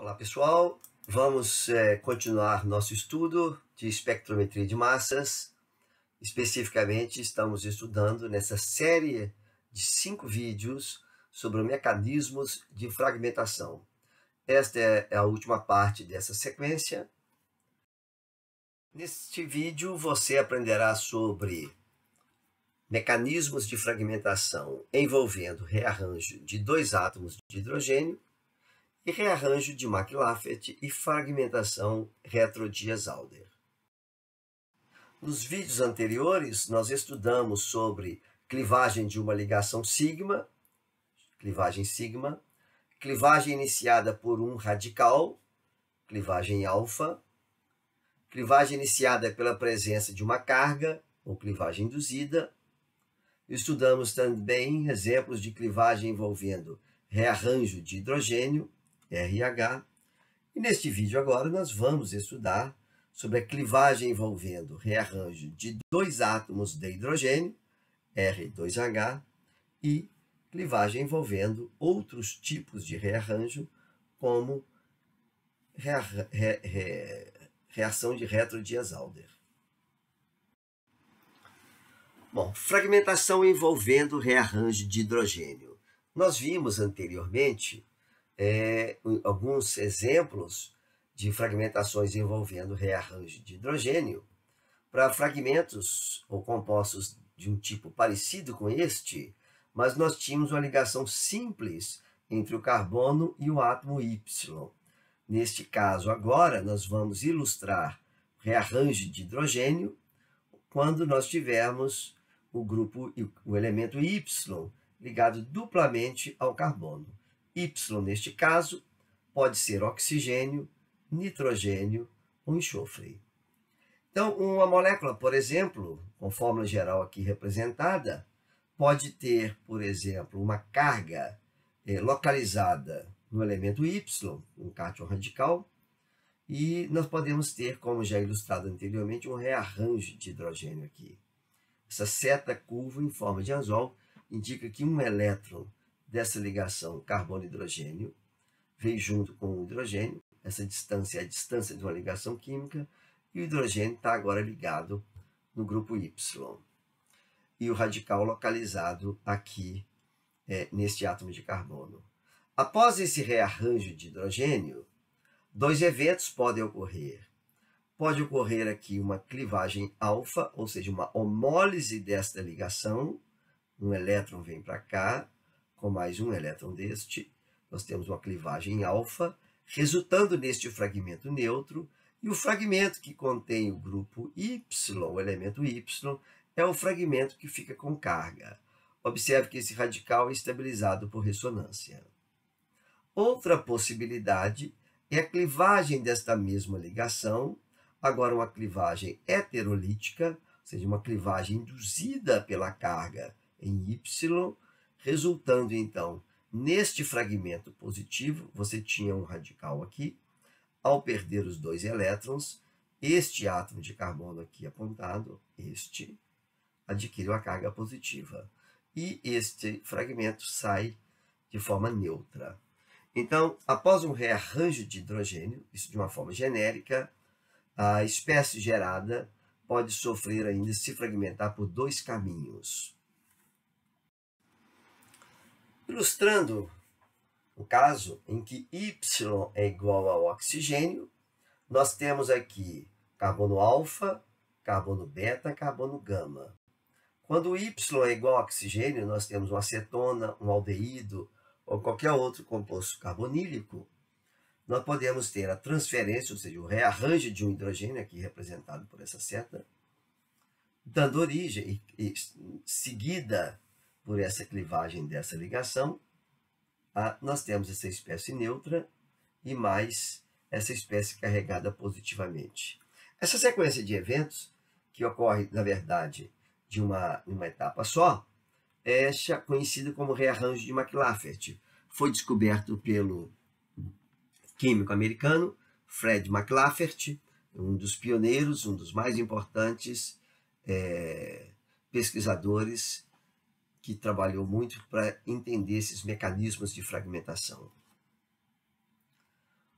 Olá pessoal, vamos é, continuar nosso estudo de espectrometria de massas. Especificamente, estamos estudando nessa série de cinco vídeos sobre mecanismos de fragmentação. Esta é a última parte dessa sequência. Neste vídeo você aprenderá sobre mecanismos de fragmentação envolvendo rearranjo de dois átomos de hidrogênio e rearranjo de McLaffert e fragmentação retrodias alder Nos vídeos anteriores, nós estudamos sobre clivagem de uma ligação sigma, clivagem sigma, clivagem iniciada por um radical, clivagem alfa, clivagem iniciada pela presença de uma carga, ou clivagem induzida. Estudamos também exemplos de clivagem envolvendo rearranjo de hidrogênio, RH. E neste vídeo agora nós vamos estudar sobre a clivagem envolvendo rearranjo de dois átomos de hidrogênio, R2H, e clivagem envolvendo outros tipos de rearranjo, como rea, re, re, reação de retrodiazalder. Bom, fragmentação envolvendo rearranjo de hidrogênio. Nós vimos anteriormente é, alguns exemplos de fragmentações envolvendo rearranjo de hidrogênio para fragmentos ou compostos de um tipo parecido com este, mas nós tínhamos uma ligação simples entre o carbono e o átomo Y. Neste caso, agora, nós vamos ilustrar rearranjo de hidrogênio quando nós tivermos o grupo, o elemento Y ligado duplamente ao carbono. Y, neste caso, pode ser oxigênio, nitrogênio ou enxofre. Então, uma molécula, por exemplo, com fórmula geral aqui representada, pode ter, por exemplo, uma carga eh, localizada no elemento Y, um cátion radical, e nós podemos ter, como já ilustrado anteriormente, um rearranjo de hidrogênio aqui. Essa seta curva em forma de anzol indica que um elétron dessa ligação carbono-hidrogênio vem junto com o hidrogênio, essa distância é a distância de uma ligação química, e o hidrogênio está agora ligado no grupo Y. E o radical localizado aqui é, neste átomo de carbono. Após esse rearranjo de hidrogênio, dois eventos podem ocorrer. Pode ocorrer aqui uma clivagem alfa, ou seja, uma homólise desta ligação, um elétron vem para cá com mais um elétron deste, nós temos uma clivagem alfa, resultando neste fragmento neutro, e o fragmento que contém o grupo Y, o elemento Y, é o fragmento que fica com carga. Observe que esse radical é estabilizado por ressonância. Outra possibilidade é a clivagem desta mesma ligação, agora uma clivagem heterolítica, ou seja, uma clivagem induzida pela carga em Y, Resultando, então, neste fragmento positivo, você tinha um radical aqui. Ao perder os dois elétrons, este átomo de carbono aqui apontado, este, adquire uma carga positiva. E este fragmento sai de forma neutra. Então, após um rearranjo de hidrogênio, isso de uma forma genérica, a espécie gerada pode sofrer ainda se fragmentar por dois caminhos. Ilustrando o caso em que Y é igual ao oxigênio, nós temos aqui carbono alfa, carbono beta, carbono gama. Quando Y é igual ao oxigênio, nós temos uma acetona, um aldeído ou qualquer outro composto carbonílico. Nós podemos ter a transferência, ou seja, o rearranjo de um hidrogênio, aqui representado por essa seta, dando origem e, e seguida por essa clivagem dessa ligação, ah, nós temos essa espécie neutra e mais essa espécie carregada positivamente. Essa sequência de eventos, que ocorre, na verdade, de uma, uma etapa só, é conhecida como rearranjo de McLaffert. Foi descoberto pelo químico americano Fred McLaffert, um dos pioneiros, um dos mais importantes é, pesquisadores que trabalhou muito para entender esses mecanismos de fragmentação.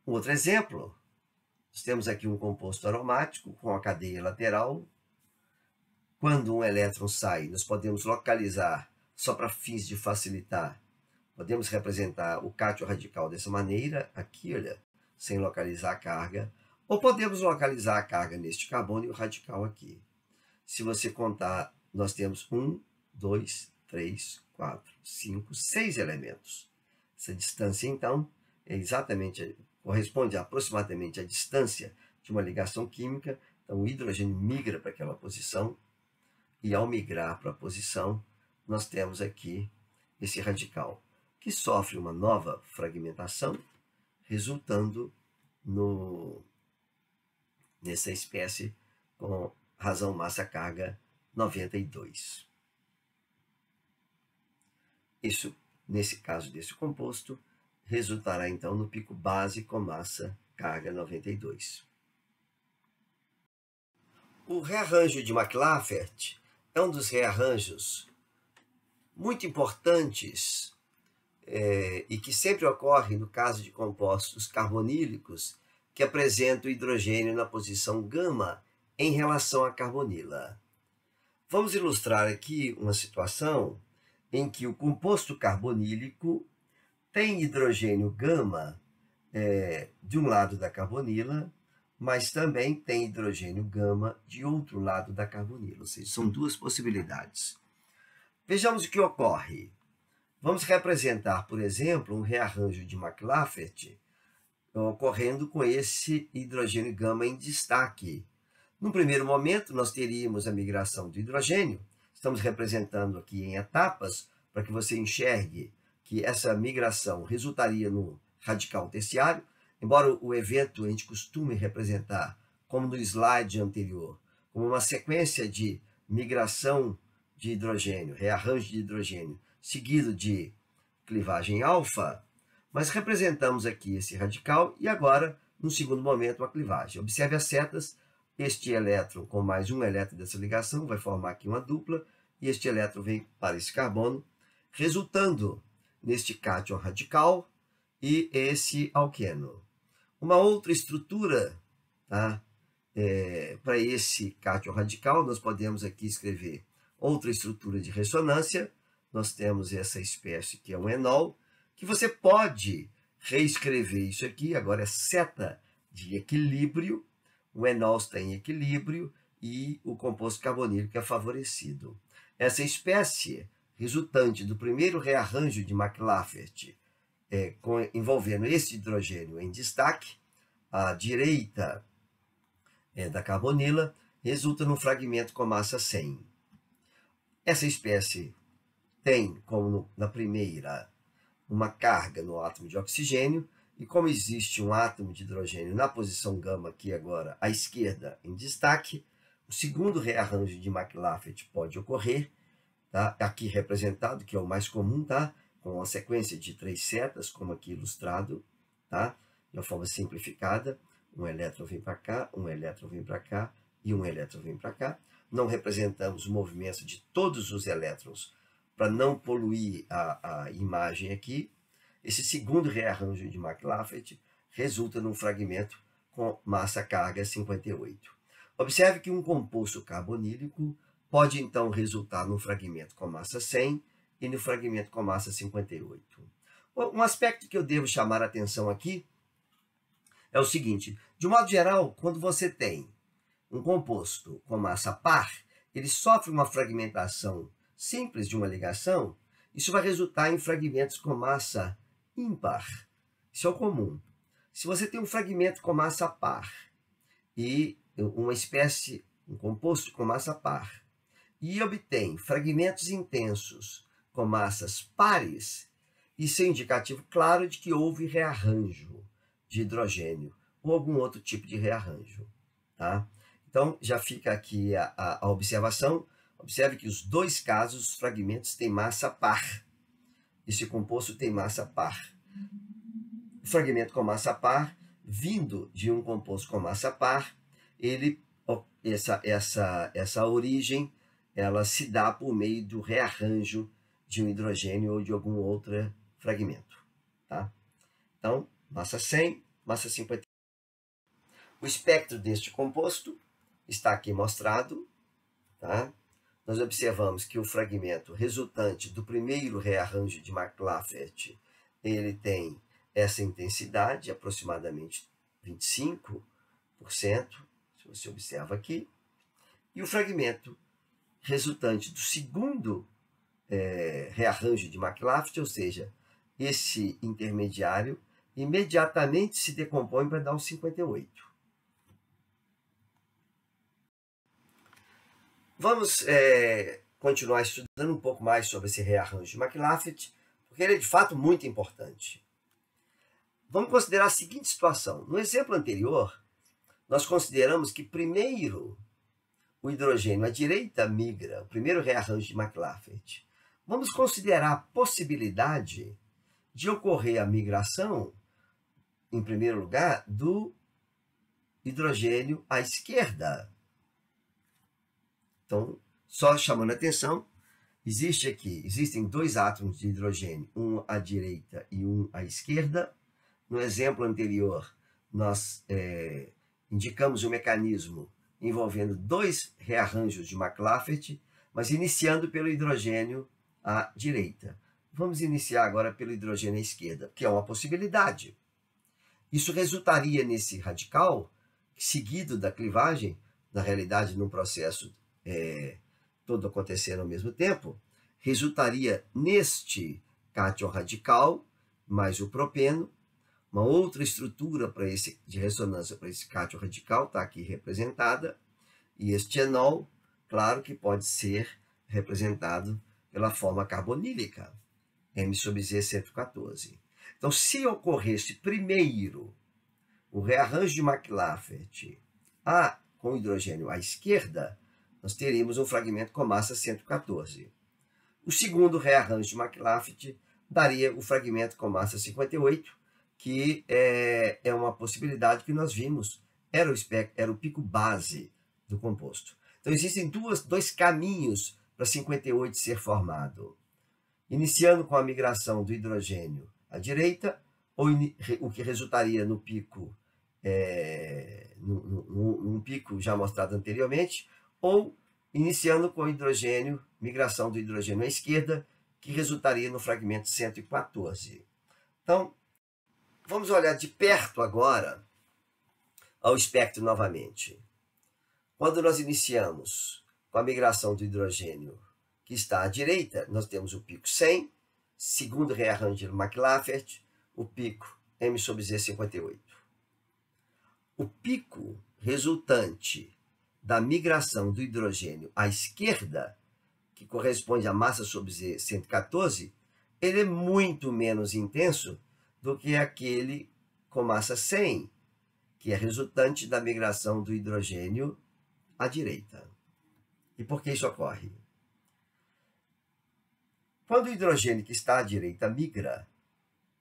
Um outro exemplo, nós temos aqui um composto aromático com a cadeia lateral. Quando um elétron sai, nós podemos localizar, só para fins de facilitar, podemos representar o cátion radical dessa maneira, aqui, olha, sem localizar a carga, ou podemos localizar a carga neste carbono e o radical aqui. Se você contar, nós temos um, dois três, quatro, cinco, seis elementos. Essa distância, então, é exatamente, corresponde aproximadamente à distância de uma ligação química. Então, o hidrogênio migra para aquela posição, e ao migrar para a posição, nós temos aqui esse radical, que sofre uma nova fragmentação, resultando no, nessa espécie com razão massa-carga 92. Isso, nesse caso desse composto, resultará então no pico base com massa carga 92. O rearranjo de McLaffert é um dos rearranjos muito importantes é, e que sempre ocorre no caso de compostos carbonílicos que apresentam hidrogênio na posição gama em relação à carbonila. Vamos ilustrar aqui uma situação em que o composto carbonílico tem hidrogênio gama é, de um lado da carbonila, mas também tem hidrogênio gama de outro lado da carbonila, ou seja, são duas possibilidades. Vejamos o que ocorre. Vamos representar, por exemplo, um rearranjo de McLaffert ocorrendo com esse hidrogênio gama em destaque. No primeiro momento, nós teríamos a migração do hidrogênio estamos representando aqui em etapas, para que você enxergue que essa migração resultaria no radical terciário, embora o evento a gente costume representar, como no slide anterior, como uma sequência de migração de hidrogênio, rearranjo de hidrogênio, seguido de clivagem alfa, mas representamos aqui esse radical e agora, no segundo momento, a clivagem. Observe as setas este elétron com mais um elétron dessa ligação vai formar aqui uma dupla e este elétron vem para esse carbono, resultando neste cátion radical e esse alqueno. Uma outra estrutura tá? é, para esse cátion radical, nós podemos aqui escrever outra estrutura de ressonância. Nós temos essa espécie que é um enol, que você pode reescrever isso aqui, agora é seta de equilíbrio, o enol está em equilíbrio e o composto carbonílico é favorecido. Essa espécie, resultante do primeiro rearranjo de McLaffert, é, com, envolvendo esse hidrogênio em destaque, à direita é, da carbonila, resulta num fragmento com massa 100. Essa espécie tem, como no, na primeira, uma carga no átomo de oxigênio, e como existe um átomo de hidrogênio na posição gama aqui agora à esquerda em destaque, o segundo rearranjo de McLaffet pode ocorrer, tá? aqui representado, que é o mais comum, tá? com a sequência de três setas, como aqui ilustrado, tá? de uma forma simplificada, um elétron vem para cá, um elétron vem para cá e um elétron vem para cá. Não representamos o movimento de todos os elétrons para não poluir a, a imagem aqui, esse segundo rearranjo de McLaughlin resulta num fragmento com massa carga 58. Observe que um composto carbonílico pode então resultar num fragmento com massa 100 e no fragmento com massa 58. Um aspecto que eu devo chamar a atenção aqui é o seguinte: de um modo geral, quando você tem um composto com massa par, ele sofre uma fragmentação simples de uma ligação, isso vai resultar em fragmentos com massa ímpar. Isso é o comum. Se você tem um fragmento com massa par e uma espécie, um composto com massa par, e obtém fragmentos intensos com massas pares, isso é indicativo claro de que houve rearranjo de hidrogênio ou algum outro tipo de rearranjo. Tá? Então, já fica aqui a, a, a observação. Observe que os dois casos, os fragmentos têm massa par. Este composto tem massa par. O fragmento com massa par, vindo de um composto com massa par, ele, essa, essa, essa origem ela se dá por meio do rearranjo de um hidrogênio ou de algum outro fragmento. Tá? Então, massa 100, massa 50. O espectro deste composto está aqui mostrado. Tá? nós observamos que o fragmento resultante do primeiro rearranjo de McLaughlin ele tem essa intensidade, aproximadamente 25%, se você observa aqui, e o fragmento resultante do segundo é, rearranjo de McLaughlin, ou seja, esse intermediário imediatamente se decompõe para dar um 58. Vamos é, continuar estudando um pouco mais sobre esse rearranjo de McLaughlin, porque ele é de fato muito importante. Vamos considerar a seguinte situação. No exemplo anterior, nós consideramos que primeiro o hidrogênio à direita migra, o primeiro rearranjo de McLaughlin. Vamos considerar a possibilidade de ocorrer a migração, em primeiro lugar, do hidrogênio à esquerda, então, só chamando a atenção, existe aqui, existem dois átomos de hidrogênio, um à direita e um à esquerda. No exemplo anterior, nós é, indicamos um mecanismo envolvendo dois rearranjos de McLaffert, mas iniciando pelo hidrogênio à direita. Vamos iniciar agora pelo hidrogênio à esquerda, que é uma possibilidade. Isso resultaria nesse radical, seguido da clivagem, na realidade num processo é, tudo acontecer ao mesmo tempo, resultaria neste cátion radical mais o propeno, uma outra estrutura para esse de ressonância para esse cátion radical está aqui representada, e este enol, claro que pode ser representado pela forma carbonílica, M sub Z 114. É então, se ocorresse primeiro o rearranjo de McLaffert A com hidrogênio à esquerda, nós teríamos um fragmento com massa 114. O segundo rearranjo de McLaughlin daria o fragmento com massa 58, que é, é uma possibilidade que nós vimos, era o, era o pico base do composto. Então existem duas, dois caminhos para 58 ser formado. Iniciando com a migração do hidrogênio à direita, ou in, o que resultaria no pico, é, num, num, num pico já mostrado anteriormente, ou iniciando com o hidrogênio, migração do hidrogênio à esquerda, que resultaria no fragmento 114. Então, vamos olhar de perto agora ao espectro novamente. Quando nós iniciamos com a migração do hidrogênio que está à direita, nós temos o pico 100, segundo rearranger McLaffert, o pico M sobre Z58. O pico resultante da migração do hidrogênio à esquerda, que corresponde à massa sobre Z 114, ele é muito menos intenso do que aquele com massa 100, que é resultante da migração do hidrogênio à direita. E por que isso ocorre? Quando o hidrogênio que está à direita migra,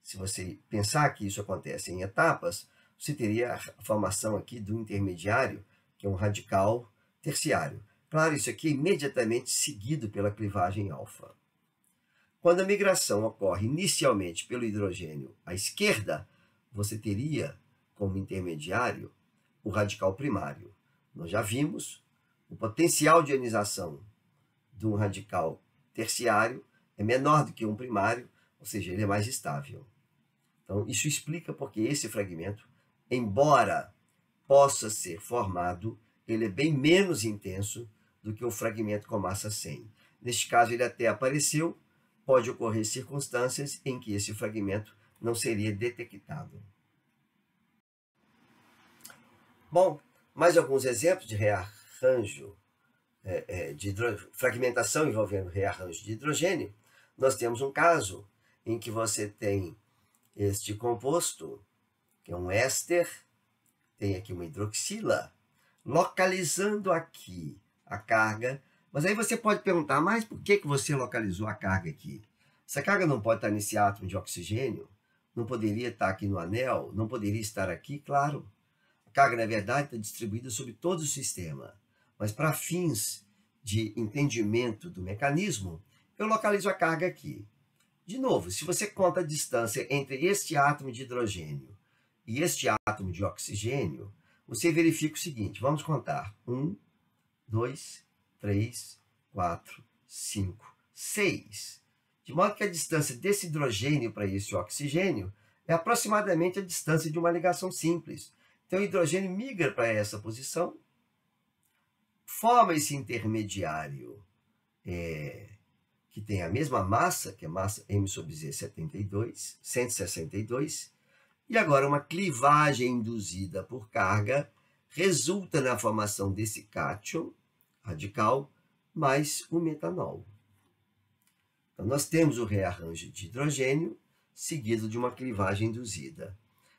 se você pensar que isso acontece em etapas, você teria a formação aqui do intermediário que é um radical terciário. Claro, isso aqui é imediatamente seguido pela clivagem alfa. Quando a migração ocorre inicialmente pelo hidrogênio à esquerda, você teria como intermediário o radical primário. Nós já vimos o potencial de ionização de um radical terciário é menor do que um primário, ou seja, ele é mais estável. Então, isso explica porque esse fragmento, embora possa ser formado, ele é bem menos intenso do que o fragmento com massa 100. Neste caso, ele até apareceu, pode ocorrer circunstâncias em que esse fragmento não seria detectado. Bom, mais alguns exemplos de rearranjo, é, é, de fragmentação envolvendo rearranjo de hidrogênio. Nós temos um caso em que você tem este composto, que é um éster, tem aqui uma hidroxila, localizando aqui a carga. Mas aí você pode perguntar, mas por que, que você localizou a carga aqui? Essa carga não pode estar nesse átomo de oxigênio? Não poderia estar aqui no anel? Não poderia estar aqui? Claro. A carga, na verdade, está distribuída sobre todo o sistema. Mas para fins de entendimento do mecanismo, eu localizo a carga aqui. De novo, se você conta a distância entre este átomo de hidrogênio e este átomo de oxigênio, você verifica o seguinte: vamos contar. Um, dois, três, quatro, cinco, seis. De modo que a distância desse hidrogênio para esse oxigênio é aproximadamente a distância de uma ligação simples. Então, o hidrogênio migra para essa posição, forma esse intermediário é, que tem a mesma massa, que é massa M sobre Z72, 162, e agora, uma clivagem induzida por carga resulta na formação desse cátion radical mais o metanol. Então, nós temos o rearranjo de hidrogênio seguido de uma clivagem induzida.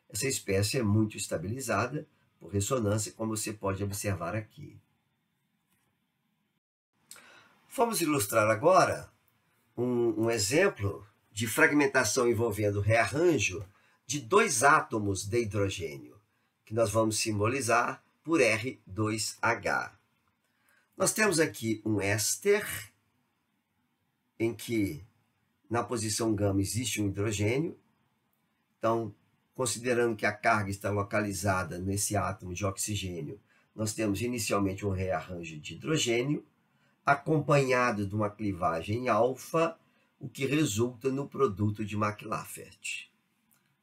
Essa espécie é muito estabilizada por ressonância, como você pode observar aqui. Vamos ilustrar agora um, um exemplo de fragmentação envolvendo rearranjo de dois átomos de hidrogênio, que nós vamos simbolizar por R2H. Nós temos aqui um éster, em que na posição gama existe um hidrogênio. Então, considerando que a carga está localizada nesse átomo de oxigênio, nós temos inicialmente um rearranjo de hidrogênio, acompanhado de uma clivagem alfa, o que resulta no produto de McLaffert.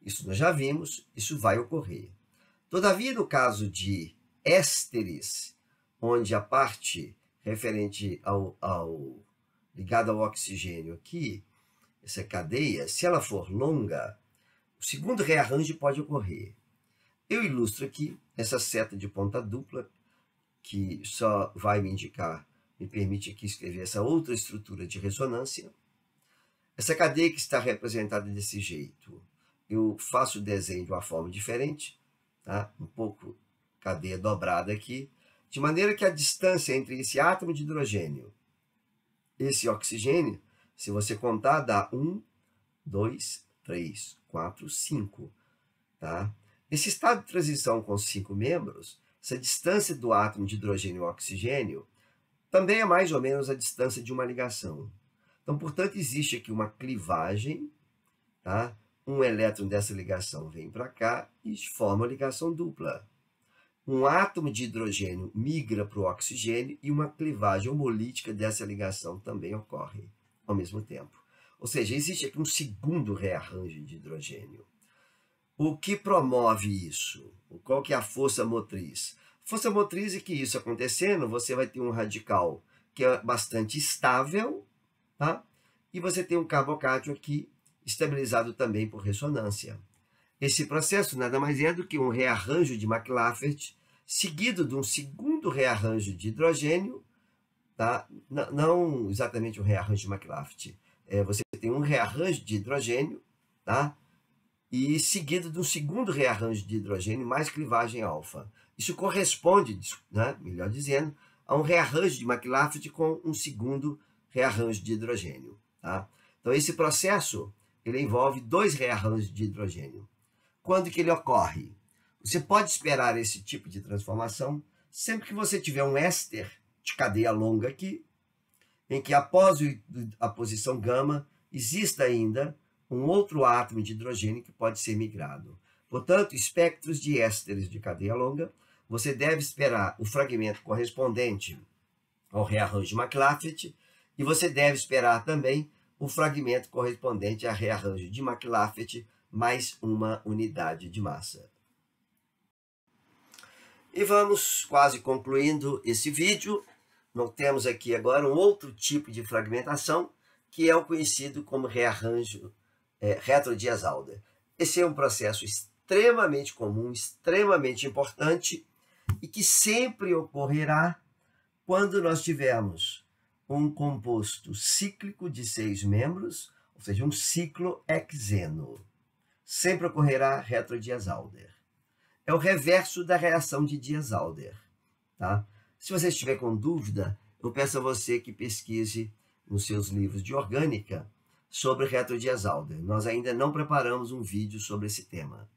Isso nós já vimos, isso vai ocorrer. Todavia, no caso de ésteres, onde a parte referente ao, ao ligada ao oxigênio aqui, essa cadeia, se ela for longa, o segundo rearranjo pode ocorrer. Eu ilustro aqui essa seta de ponta dupla, que só vai me indicar, me permite aqui escrever essa outra estrutura de ressonância. Essa cadeia que está representada desse jeito, eu faço o desenho de uma forma diferente, tá? um pouco cadeia dobrada aqui, de maneira que a distância entre esse átomo de hidrogênio e esse oxigênio, se você contar, dá 1, 2, 3, 4, 5. Tá? Nesse estado de transição com cinco membros, essa distância do átomo de hidrogênio e oxigênio também é mais ou menos a distância de uma ligação. Então, portanto, existe aqui uma clivagem tá? Um elétron dessa ligação vem para cá e forma a ligação dupla. Um átomo de hidrogênio migra para o oxigênio e uma clivagem homolítica dessa ligação também ocorre ao mesmo tempo. Ou seja, existe aqui um segundo rearranjo de hidrogênio. O que promove isso? Qual que é a força motriz? Força motriz é que isso acontecendo, você vai ter um radical que é bastante estável, tá? E você tem um carbocátion aqui estabilizado também por ressonância. Esse processo nada mais é do que um rearranjo de McLaffert, seguido de um segundo rearranjo de hidrogênio, tá? não exatamente um rearranjo de McLaffert. É, você tem um rearranjo de hidrogênio, tá? e seguido de um segundo rearranjo de hidrogênio mais clivagem alfa. Isso corresponde, né, melhor dizendo, a um rearranjo de McLaughlin com um segundo rearranjo de hidrogênio. Tá? Então, esse processo ele envolve dois rearranjos de hidrogênio. Quando que ele ocorre? Você pode esperar esse tipo de transformação sempre que você tiver um éster de cadeia longa aqui, em que após a posição gama exista ainda um outro átomo de hidrogênio que pode ser migrado. Portanto, espectros de ésteres de cadeia longa, você deve esperar o fragmento correspondente ao rearranjo de McLaughlin e você deve esperar também o fragmento correspondente a rearranjo de McLaffet mais uma unidade de massa. E vamos quase concluindo esse vídeo. Nós temos aqui agora um outro tipo de fragmentação, que é o conhecido como rearranjo é, retrodiasalda. Esse é um processo extremamente comum, extremamente importante, e que sempre ocorrerá quando nós tivermos um composto cíclico de seis membros, ou seja, um ciclo hexeno. Sempre ocorrerá retrodiazalder. É o reverso da reação de Diazalder. Tá? Se você estiver com dúvida, eu peço a você que pesquise nos seus livros de orgânica sobre retrodiazalder. Nós ainda não preparamos um vídeo sobre esse tema.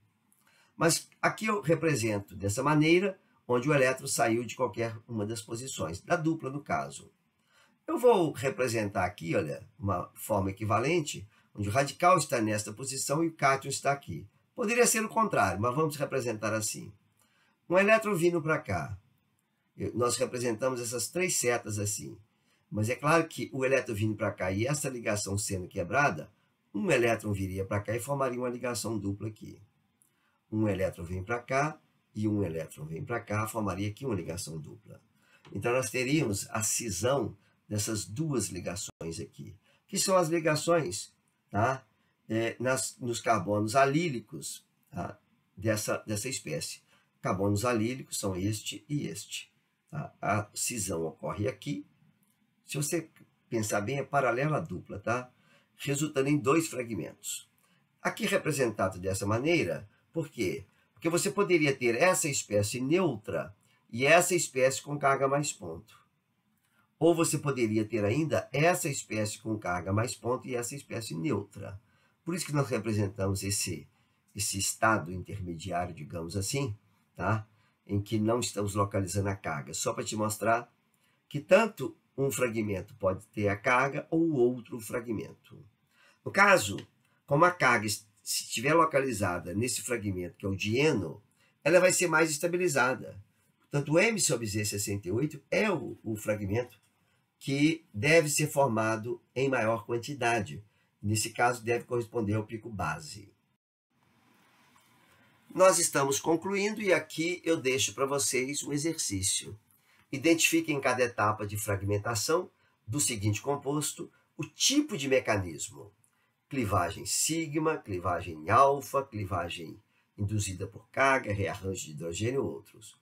Mas aqui eu represento dessa maneira, onde o elétron saiu de qualquer uma das posições, da dupla no caso. Eu vou representar aqui, olha, uma forma equivalente, onde o radical está nesta posição e o cátion está aqui. Poderia ser o contrário, mas vamos representar assim. Um elétron vindo para cá. Nós representamos essas três setas assim. Mas é claro que o elétron vindo para cá e essa ligação sendo quebrada, um elétron viria para cá e formaria uma ligação dupla aqui. Um elétron vem para cá e um elétron vem para cá, formaria aqui uma ligação dupla. Então nós teríamos a cisão dessas duas ligações aqui, que são as ligações tá? É, nas, nos carbonos alílicos tá? dessa, dessa espécie. Carbonos alílicos são este e este. Tá? A cisão ocorre aqui. Se você pensar bem, é paralela à dupla, tá? resultando em dois fragmentos. Aqui representado dessa maneira, por quê? Porque você poderia ter essa espécie neutra e essa espécie com carga mais ponto. Ou você poderia ter ainda essa espécie com carga mais ponta e essa espécie neutra. Por isso que nós representamos esse, esse estado intermediário, digamos assim, tá? em que não estamos localizando a carga. Só para te mostrar que tanto um fragmento pode ter a carga ou outro fragmento. No caso, como a carga se estiver localizada nesse fragmento, que é o dieno, ela vai ser mais estabilizada. Portanto, o M sobre Z68 é o, o fragmento que deve ser formado em maior quantidade. Nesse caso, deve corresponder ao pico base. Nós estamos concluindo e aqui eu deixo para vocês um exercício. Identifiquem em cada etapa de fragmentação do seguinte composto o tipo de mecanismo. Clivagem sigma, clivagem alfa, clivagem induzida por carga, rearranjo de hidrogênio e outros.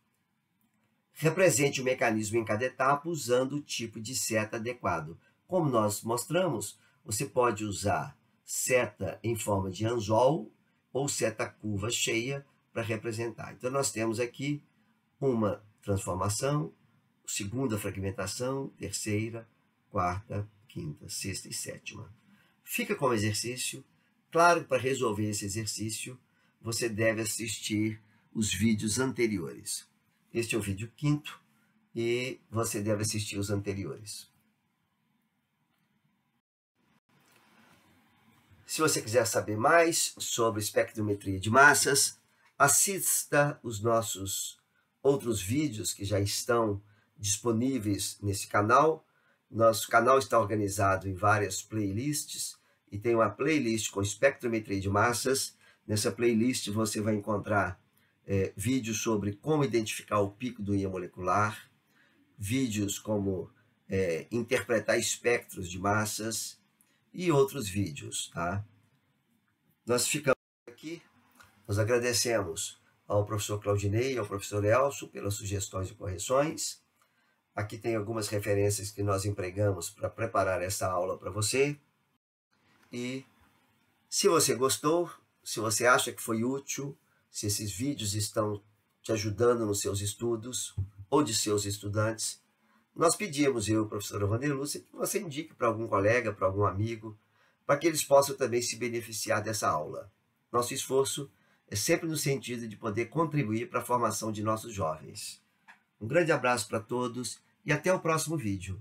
Represente o mecanismo em cada etapa usando o tipo de seta adequado. Como nós mostramos, você pode usar seta em forma de anzol ou seta curva cheia para representar. Então, nós temos aqui uma transformação, segunda fragmentação, terceira, quarta, quinta, sexta e sétima. Fica como exercício. Claro, para resolver esse exercício, você deve assistir os vídeos anteriores. Este é o vídeo quinto e você deve assistir os anteriores. Se você quiser saber mais sobre espectrometria de massas, assista os nossos outros vídeos que já estão disponíveis nesse canal. Nosso canal está organizado em várias playlists e tem uma playlist com espectrometria de massas. Nessa playlist você vai encontrar é, vídeos sobre como identificar o pico do íon molecular, vídeos como é, interpretar espectros de massas e outros vídeos, tá? Nós ficamos aqui, nós agradecemos ao professor Claudinei e ao professor Elso pelas sugestões e correções. Aqui tem algumas referências que nós empregamos para preparar essa aula para você. E se você gostou, se você acha que foi útil, se esses vídeos estão te ajudando nos seus estudos ou de seus estudantes. Nós pedimos, eu e professor professora Lúcia, que você indique para algum colega, para algum amigo, para que eles possam também se beneficiar dessa aula. Nosso esforço é sempre no sentido de poder contribuir para a formação de nossos jovens. Um grande abraço para todos e até o próximo vídeo.